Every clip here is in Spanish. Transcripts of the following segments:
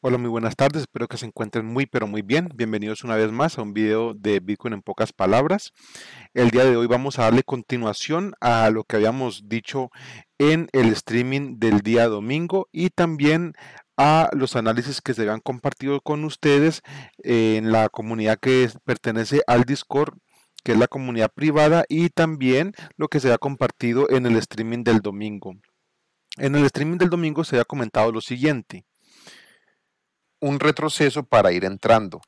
Hola, muy buenas tardes, espero que se encuentren muy pero muy bien. Bienvenidos una vez más a un video de Bitcoin en pocas palabras. El día de hoy vamos a darle continuación a lo que habíamos dicho en el streaming del día domingo y también a los análisis que se habían compartido con ustedes en la comunidad que pertenece al Discord que es la comunidad privada y también lo que se ha compartido en el streaming del domingo. En el streaming del domingo se ha comentado lo siguiente un retroceso para ir entrando.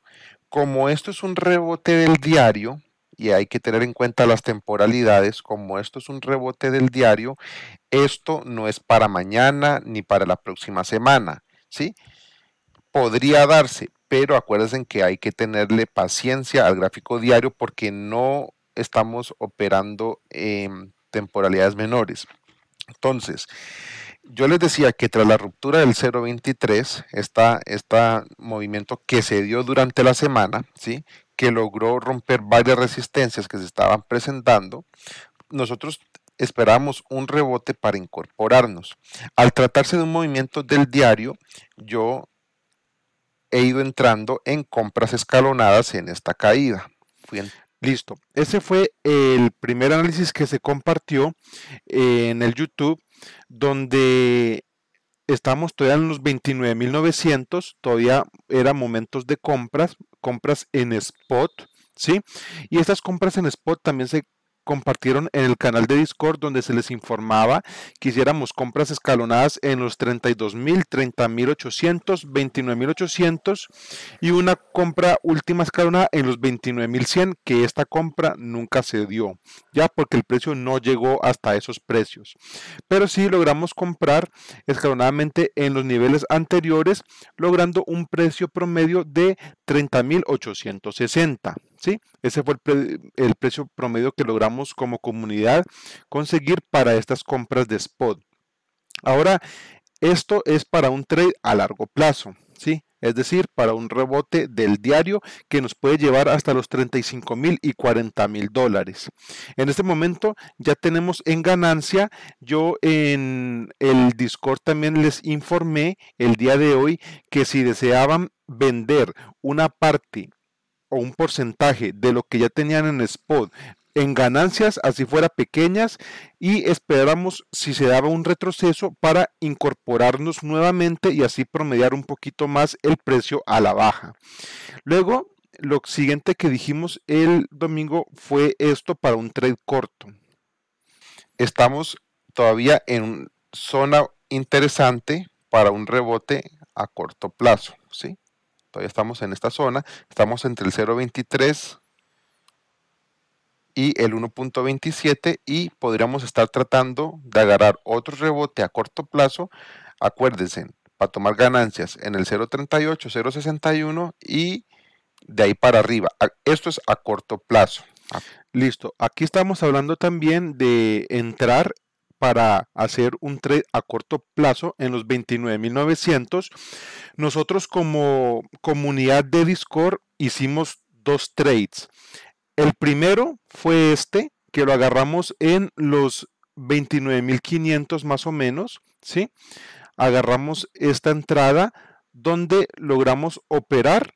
Como esto es un rebote del diario, y hay que tener en cuenta las temporalidades, como esto es un rebote del diario, esto no es para mañana ni para la próxima semana, ¿sí? Podría darse, pero acuérdense que hay que tenerle paciencia al gráfico diario porque no estamos operando en temporalidades menores. Entonces, yo les decía que tras la ruptura del 023, está este movimiento que se dio durante la semana, ¿sí? que logró romper varias resistencias que se estaban presentando, nosotros esperamos un rebote para incorporarnos. Al tratarse de un movimiento del diario, yo he ido entrando en compras escalonadas en esta caída. Fui Listo. Ese fue el primer análisis que se compartió en el YouTube, donde estamos todavía en los 29.900, todavía eran momentos de compras, compras en spot, ¿sí? Y estas compras en spot también se compartieron en el canal de Discord donde se les informaba que hiciéramos compras escalonadas en los 32.000, 30.800, 29.800 y una compra última escalonada en los 29.100 que esta compra nunca se dio, ya porque el precio no llegó hasta esos precios. Pero sí logramos comprar escalonadamente en los niveles anteriores logrando un precio promedio de 30.860. ¿sí? Ese fue el, precio promedio que logramos como comunidad conseguir para estas compras de spot. Ahora, esto es para un trade a largo plazo, ¿sí? Es decir, para un rebote del diario que nos puede llevar hasta los 35 mil y 40 mil dólares. En este momento ya tenemos en ganancia. Yo en el Discord también les informé el día de hoy que si deseaban vender una parte o un porcentaje de lo que ya tenían en spot en ganancias, así fuera pequeñas, y esperábamos si se daba un retroceso para incorporarnos nuevamente y así promediar un poquito más el precio a la baja. Luego, lo siguiente que dijimos el domingo fue esto para un trade corto. Estamos todavía en una zona interesante para un rebote a corto plazo, ¿sí? Todavía estamos en esta zona. Estamos entre el 0.23 y el 1.27 y podríamos estar tratando de agarrar otro rebote a corto plazo. Acuérdense, para tomar ganancias en el 0.38, 0.61 y de ahí para arriba. Esto es a corto plazo. Listo. Aquí estamos hablando también de entrar para hacer un trade a corto plazo en los 29.900. Nosotros como comunidad de Discord hicimos dos trades. El primero fue este, que lo agarramos en los 29.500 más o menos, ¿sí? Agarramos esta entrada donde logramos operar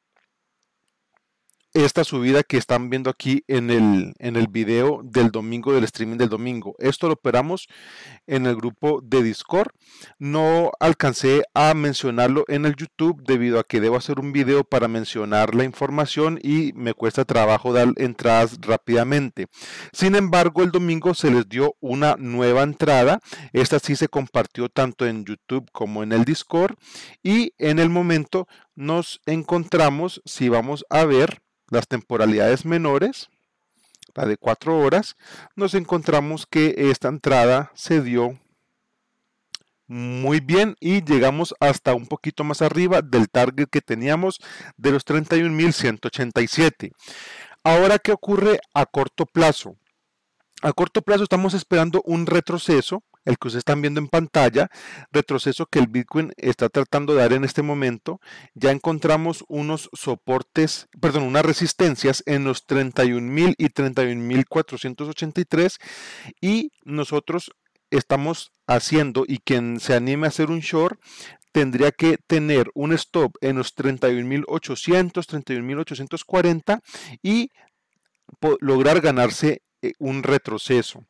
esta subida que están viendo aquí en el, en el video del domingo, del streaming del domingo. Esto lo operamos en el grupo de Discord. No alcancé a mencionarlo en el YouTube debido a que debo hacer un video para mencionar la información y me cuesta trabajo dar entradas rápidamente. Sin embargo, el domingo se les dio una nueva entrada. Esta sí se compartió tanto en YouTube como en el Discord. Y en el momento nos encontramos, si vamos a ver, las temporalidades menores, la de cuatro horas, nos encontramos que esta entrada se dio muy bien y llegamos hasta un poquito más arriba del target que teníamos de los 31.187. Ahora, ¿qué ocurre a corto plazo? A corto plazo estamos esperando un retroceso el que ustedes están viendo en pantalla, retroceso que el Bitcoin está tratando de dar en este momento, ya encontramos unos soportes, perdón, unas resistencias en los 31.000 y 31.483 y nosotros estamos haciendo y quien se anime a hacer un short tendría que tener un stop en los 31.800, 31.840 y lograr ganarse eh, un retroceso.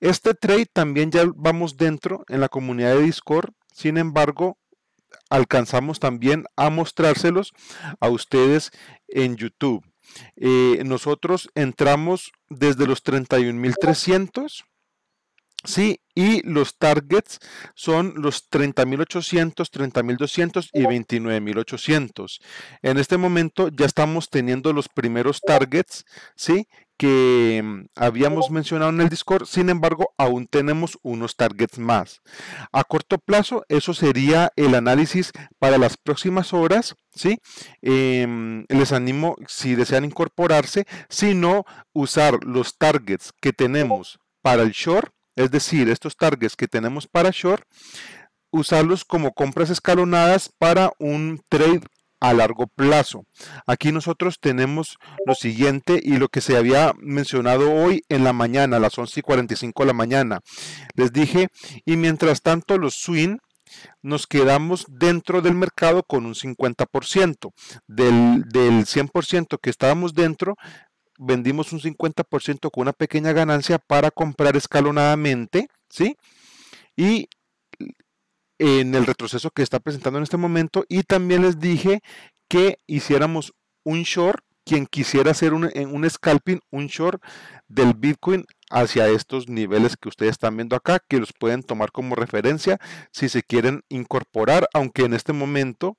Este trade también ya vamos dentro en la comunidad de Discord, sin embargo, alcanzamos también a mostrárselos a ustedes en YouTube. Eh, nosotros entramos desde los 31.300. Sí, y los targets son los 30.800, 30.200 y 29.800. En este momento ya estamos teniendo los primeros targets, ¿sí? que mm, habíamos mencionado en el Discord, sin embargo, aún tenemos unos targets más. A corto plazo, eso sería el análisis para las próximas horas, ¿sí? Em, les animo, si desean incorporarse, sino usar los targets que tenemos para el short, es decir, estos targets que tenemos para short, usarlos como compras escalonadas para un trade a largo plazo. Aquí nosotros tenemos lo siguiente y lo que se había mencionado hoy en la mañana, a las 11 y 45 de la mañana. Les dije, y mientras tanto los swing nos quedamos dentro del mercado con un 50%. Del, del 100% que estábamos dentro, vendimos un 50% con una pequeña ganancia para comprar escalonadamente, ¿sí? Y en el retroceso que está presentando en este momento y también les dije que hiciéramos un short, quien quisiera hacer un, un scalping, un short del Bitcoin hacia estos niveles que ustedes están viendo acá, que los pueden tomar como referencia si se quieren incorporar, aunque en este momento,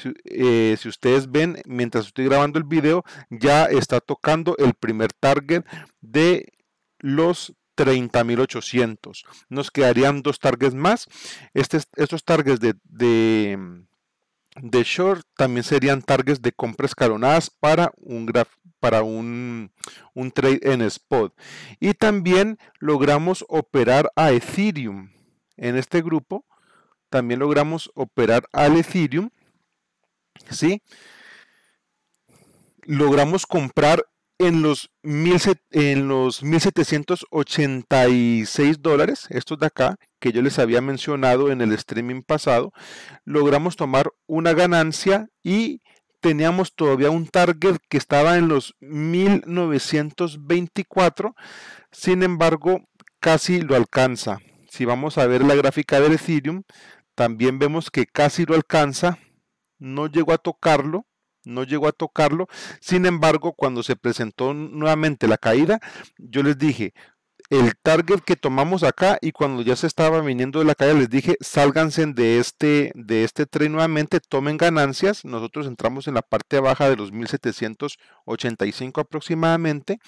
si, eh, si, ustedes ven, mientras estoy grabando el video, ya está tocando el primer target de los 30.800. Nos quedarían dos targets más. Este estos targets de, de, short también serían targets de compra escalonadas para un para un, trade en spot. Y también logramos operar a Ethereum. En este grupo también logramos operar al Ethereum. ¿Sí? Logramos comprar en los, en los 1.786 dólares, estos de acá, que yo les había mencionado en el streaming pasado, logramos tomar una ganancia y teníamos todavía un target que estaba en los 1924, sin embargo, casi lo alcanza. Si vamos a ver la gráfica del Ethereum, también vemos que casi lo alcanza, no llegó a tocarlo, no llegó a tocarlo. Sin embargo, cuando se presentó nuevamente la caída, yo les dije, el target que tomamos acá y cuando ya se estaba viniendo de la caída les dije sálganse de este de este tren nuevamente tomen ganancias nosotros entramos en la parte baja de los 1785 aproximadamente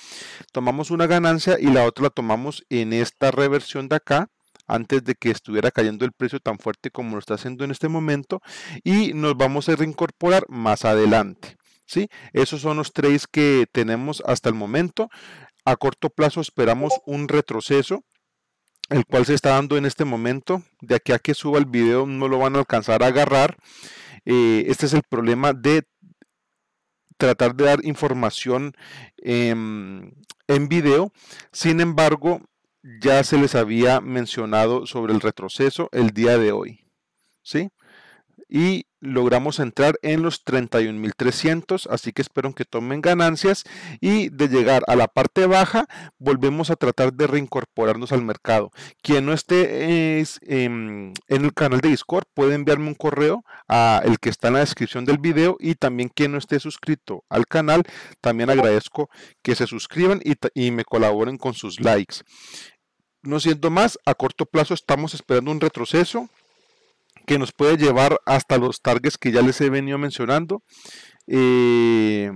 tomamos una ganancia y la otra la tomamos en esta reversión de acá antes de que estuviera cayendo el precio tan fuerte como lo está haciendo en este momento y nos vamos a reincorporar más adelante. ¿sí? Esos son los trades que tenemos hasta el momento. A corto plazo esperamos un retroceso el cual se está dando en este momento. De aquí a que suba el video no lo van a alcanzar a agarrar. Eh, este es el problema de tratar de dar información em, en video. Sin embargo, ya se les había mencionado sobre el retroceso el día de hoy. ¿Sí? Y logramos entrar en los 31.300, así que espero que tomen ganancias y de llegar a la parte baja volvemos a tratar de reincorporarnos al mercado. Quien no esté em, en, el canal de Discord puede enviarme un correo a el que está en la descripción del video y también quien no esté suscrito al canal, también agradezco que se suscriban y me colaboren con sus likes no siendo más, a corto plazo estamos esperando un retroceso que nos puede llevar hasta los targets que ya les he venido mencionando. Eh,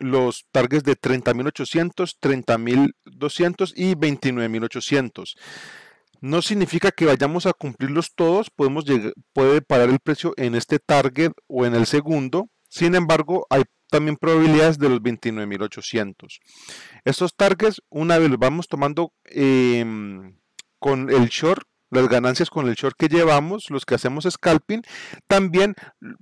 los targets de 30.800, 30.200 y 29.800. No significa que vayamos a cumplirlos todos, podemos llegar, puede parar el precio en este target o en el segundo. Sin embargo, hay también probabilidades de los 29.800. Estos targets, una vez los vamos tomando em, con el short, las ganancias con el short que llevamos, los que hacemos scalping, también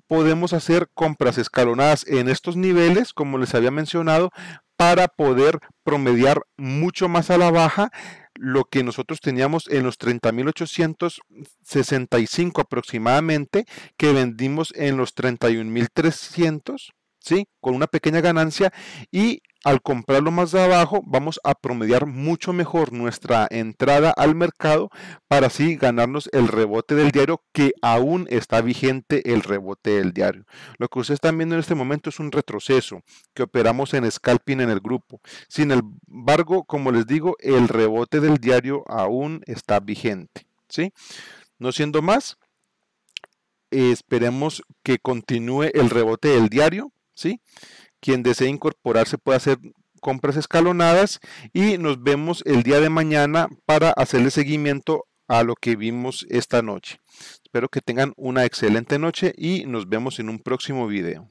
podemos hacer compras escalonadas en estos niveles, como les había mencionado, para poder promediar mucho más a la baja lo que nosotros teníamos en los 30.865 aproximadamente, que vendimos en los 31.300 ¿sí? Con una pequeña ganancia y al comprarlo más abajo vamos a promediar mucho mejor nuestra entrada al mercado para así ganarnos el rebote del diario que aún está vigente el rebote del diario. Lo que ustedes están viendo en este momento es un retroceso que operamos en scalping en el grupo. Sin embargo, como les digo, el rebote del diario aún está vigente. ¿sí? No siendo más, esperemos que continúe el rebote del diario quien desee incorporarse puede hacer compras escalonadas y nos vemos el día de mañana para hacerle seguimiento a lo que vimos esta noche. Espero que tengan una excelente noche y nos vemos en un próximo video.